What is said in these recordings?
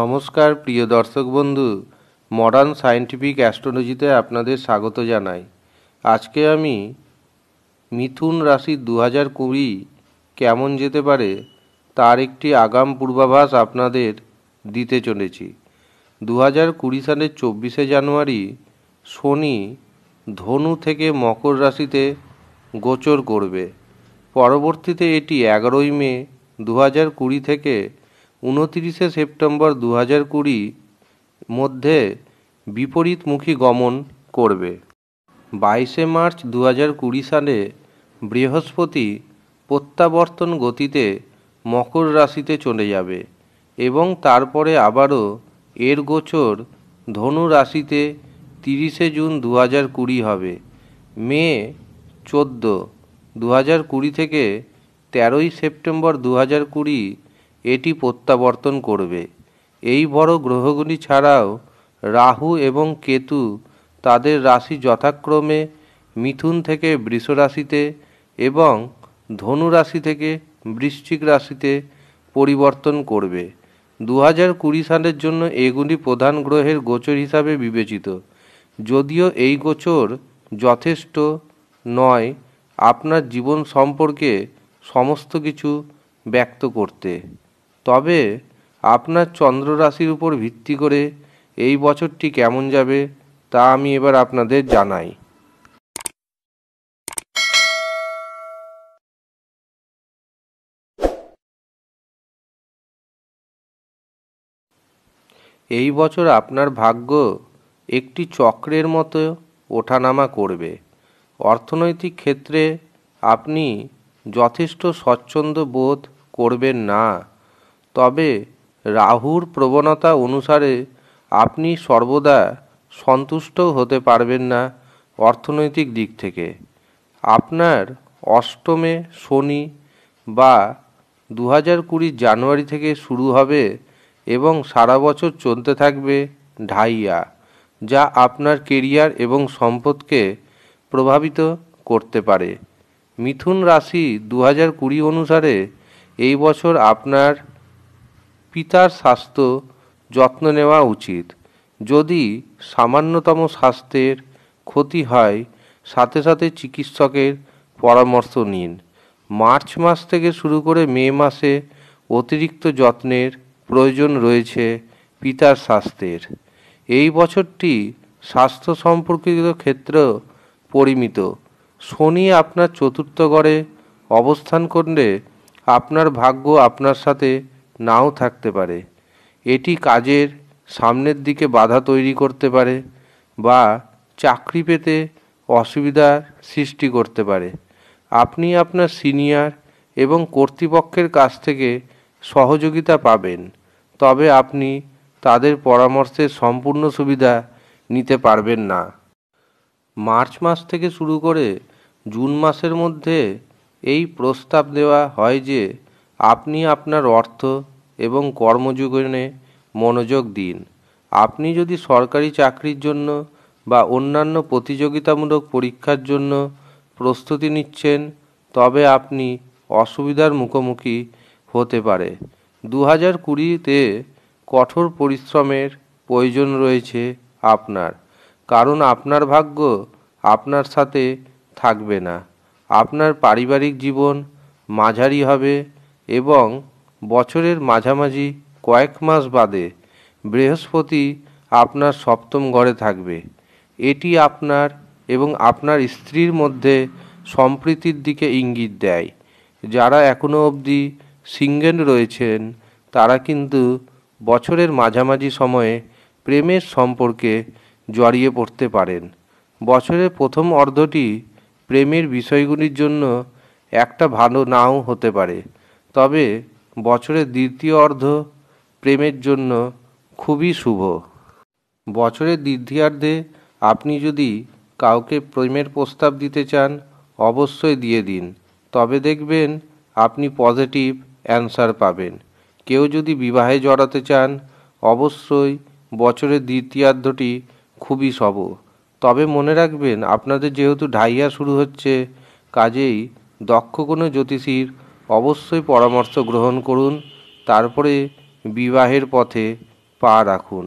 নমস্কার প্রিয় দর্শক বন্ধু মডার্ন সায়েন্টিফিক অ্যাস্ট্রোলজিতে আপনাদের স্বাগত জানাই আজকে আমি মিথুন রাশির দু হাজার কুড়ি কেমন যেতে পারে তার একটি আগাম পূর্বাভাস আপনাদের দিতে চলেছি দু হাজার কুড়ি সালের চব্বিশে জানুয়ারি শনি ধনু থেকে মকর রাশিতে গোচর করবে পরবর্তীতে এটি এগারোই মে দু হাজার কুড়ি থেকে উনতিরিশে সেপ্টেম্বর দু হাজার কুড়ি মধ্যে বিপরীতমুখী গমন করবে বাইশে মার্চ দু হাজার কুড়ি সালে বৃহস্পতি প্রত্যাবর্তন গতিতে মকর রাশিতে চলে যাবে এবং তারপরে আবারও এর গোচর ধনু রাশিতে তিরিশে জুন দু হাজার কুড়ি হবে মে চোদ্দ দু হাজার কুড়ি থেকে তেরোই সেপ্টেম্বর দু হাজার কুড়ি এটি প্রত্যাবর্তন করবে এই বড় গ্রহগুলি ছাড়াও রাহু এবং কেতু তাদের রাশি যথাক্রমে মিথুন থেকে বৃষ রাশিতে এবং ধনু রাশি থেকে বৃশ্চিক রাশিতে পরিবর্তন করবে দু হাজার কুড়ি সালের জন্য এগুলি প্রধান গ্রহের গোচর হিসাবে বিবেচিত যদিও এই গোচর যথেষ্ট নয় আপনার জীবন সম্পর্কে সমস্ত কিছু ব্যক্ত করতে তবে আপনার চন্দ্র রাশির উপর ভিত্তি করে এই বছরটি কেমন যাবে তা আমি এবার আপনাদের জানাই এই বছর আপনার ভাগ্য একটি চক্রের মতো ওঠানামা করবে অর্থনৈতিক ক্ষেত্রে আপনি যথেষ্ট স্বচ্ছন্দ বোধ করবেন না তবে রাহুর প্রবণতা অনুসারে আপনি সর্বদা সন্তুষ্ট হতে পারবেন না অর্থনৈতিক দিক থেকে আপনার অষ্টমে শনি বা দু হাজার কুড়ি জানুয়ারি থেকে শুরু হবে এবং সারা বছর চলতে থাকবে ঢাইয়া যা আপনার কেরিয়ার এবং সম্পদকে প্রভাবিত করতে পারে মিথুন রাশি দু হাজার কুড়ি অনুসারে এই বছর আপনার পিতার স্বাস্থ্য যত্ন নেওয়া উচিত যদি সামান্যতম স্বাস্থ্যের ক্ষতি হয় সাথে সাথে চিকিৎসকের পরামর্শ নিন মার্চ মাস থেকে শুরু করে মে মাসে অতিরিক্ত যত্নের প্রয়োজন রয়েছে পিতার স্বাস্থ্যের এই বছরটি স্বাস্থ্য সম্পর্কিত ক্ষেত্র পরিমিত শনি আপনার চতুর্থ গড়ে অবস্থান করলে আপনার ভাগ্য আপনার সাথে নাও থাকতে পারে এটি কাজের সামনের দিকে বাধা তৈরি করতে পারে বা চাকরি পেতে অসুবিধার সৃষ্টি করতে পারে আপনি আপনার সিনিয়র এবং কর্তৃপক্ষের কাছ থেকে সহযোগিতা পাবেন তবে আপনি তাদের পরামর্শের সম্পূর্ণ সুবিধা নিতে পারবেন না মার্চ মাস থেকে শুরু করে জুন মাসের মধ্যে এই প্রস্তাব দেওয়া হয় যে আপনি আপনার অর্থ এবং কর্মজীবনে মনোযোগ দিন আপনি যদি সরকারি চাকরির জন্য বা অন্যান্য প্রতিযোগিতামূলক পরীক্ষার জন্য প্রস্তুতি নিচ্ছেন তবে আপনি অসুবিধার মুখোমুখি হতে পারে দু হাজার কুড়িতে কঠোর পরিশ্রমের প্রয়োজন রয়েছে আপনার কারণ আপনার ভাগ্য আপনার সাথে থাকবে না আপনার পারিবারিক জীবন মাঝারি হবে এবং বছরের মাঝামাঝি কয়েক মাস বাদে বৃহস্পতি আপনার সপ্তম ঘরে থাকবে এটি আপনার এবং আপনার স্ত্রীর মধ্যে সম্প্রীতির দিকে ইঙ্গিত দেয় যারা এখনও অবধি সিঙ্গেল রয়েছেন তারা কিন্তু বছরের মাঝামাঝি সময়ে প্রেমের সম্পর্কে জড়িয়ে পড়তে পারেন বছরের প্রথম অর্ধটি প্রেমের বিষয়গুলির জন্য একটা ভালো নাও হতে পারে তবে বছরের দ্বিতীয় অর্ধ প্রেমের জন্য খুবই শুভ বছরের দ্বিতীয়ার্ধে আপনি যদি কাউকে প্রেমের প্রস্তাব দিতে চান অবশ্যই দিয়ে দিন তবে দেখবেন আপনি পজিটিভ অ্যান্সার পাবেন কেউ যদি বিবাহে জড়াতে চান অবশ্যই বছরের দ্বিতীয়ার্ধটি খুবই সব তবে মনে রাখবেন আপনাদের যেহেতু ঢাইয়া শুরু হচ্ছে কাজেই দক্ষ কোনো জ্যোতিষীর অবশ্যই পরামর্শ গ্রহণ করুন তারপরে বিবাহের পথে পা রাখুন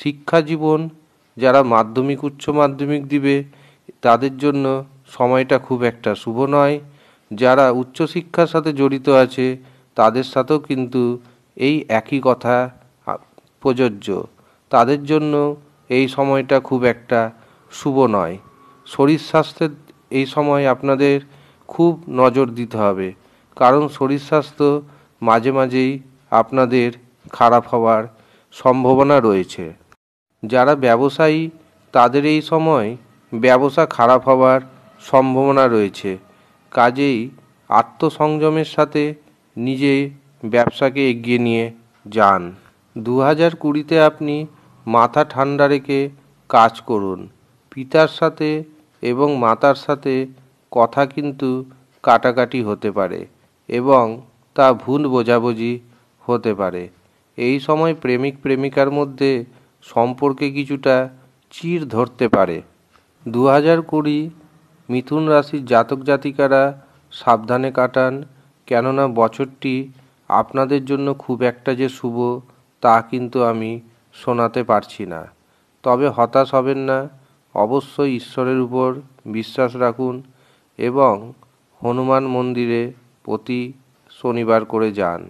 শিক্ষা জীবন যারা মাধ্যমিক উচ্চ মাধ্যমিক দিবে তাদের জন্য সময়টা খুব একটা শুভ নয় যারা উচ্চশিক্ষার সাথে জড়িত আছে তাদের সাথেও কিন্তু এই একই কথা প্রযোজ্য তাদের জন্য এই সময়টা খুব একটা শুভ নয় শরীর স্বাস্থ্যের এই সময় আপনাদের খুব নজর দিতে হবে কারণ শরীর স্বাস্থ্য মাঝে মাঝেই আপনাদের খারাপ হওয়ার সম্ভাবনা রয়েছে যারা ব্যবসায়ী তাদের এই সময় ব্যবসা খারাপ হওয়ার সম্ভাবনা রয়েছে কাজেই আত্মসংযমের সাথে নিজে ব্যবসাকে এগিয়ে নিয়ে যান দু হাজার কুড়িতে আপনি মাথা ঠান্ডা রেখে কাজ করুন পিতার সাথে এবং মাতার সাথে কথা কিন্তু কাটাকাটি হতে পারে এবং তা ভুল বোঝাবুঝি হতে পারে এই সময় প্রেমিক প্রেমিকার মধ্যে সম্পর্কে কিছুটা চির ধরতে পারে দু হাজার কুড়ি মিথুন রাশির জাতক জাতিকারা সাবধানে কাটান কেননা বছরটি আপনাদের জন্য খুব একটা যে শুভ তা কিন্তু আমি শোনাতে পারছি না তবে হতাশ হবেন না অবশ্যই ঈশ্বরের উপর বিশ্বাস রাখুন এবং হনুমান মন্দিরে প্রতি শনিবার করে যান